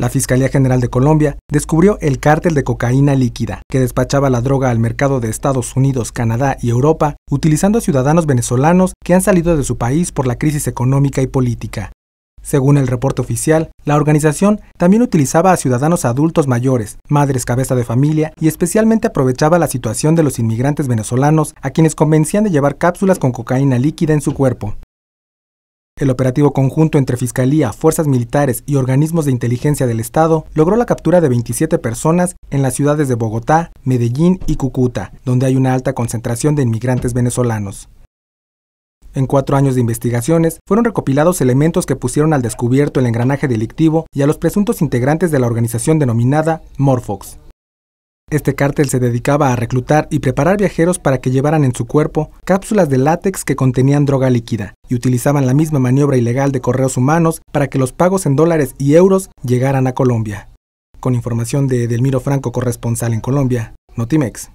La Fiscalía General de Colombia descubrió el cártel de cocaína líquida, que despachaba la droga al mercado de Estados Unidos, Canadá y Europa, utilizando a ciudadanos venezolanos que han salido de su país por la crisis económica y política. Según el reporte oficial, la organización también utilizaba a ciudadanos adultos mayores, madres cabeza de familia y especialmente aprovechaba la situación de los inmigrantes venezolanos a quienes convencían de llevar cápsulas con cocaína líquida en su cuerpo. El operativo conjunto entre Fiscalía, Fuerzas Militares y organismos de inteligencia del Estado logró la captura de 27 personas en las ciudades de Bogotá, Medellín y Cúcuta, donde hay una alta concentración de inmigrantes venezolanos. En cuatro años de investigaciones, fueron recopilados elementos que pusieron al descubierto el engranaje delictivo y a los presuntos integrantes de la organización denominada Morfox. Este cártel se dedicaba a reclutar y preparar viajeros para que llevaran en su cuerpo cápsulas de látex que contenían droga líquida, y utilizaban la misma maniobra ilegal de correos humanos para que los pagos en dólares y euros llegaran a Colombia. Con información de Edelmiro Franco, corresponsal en Colombia, Notimex.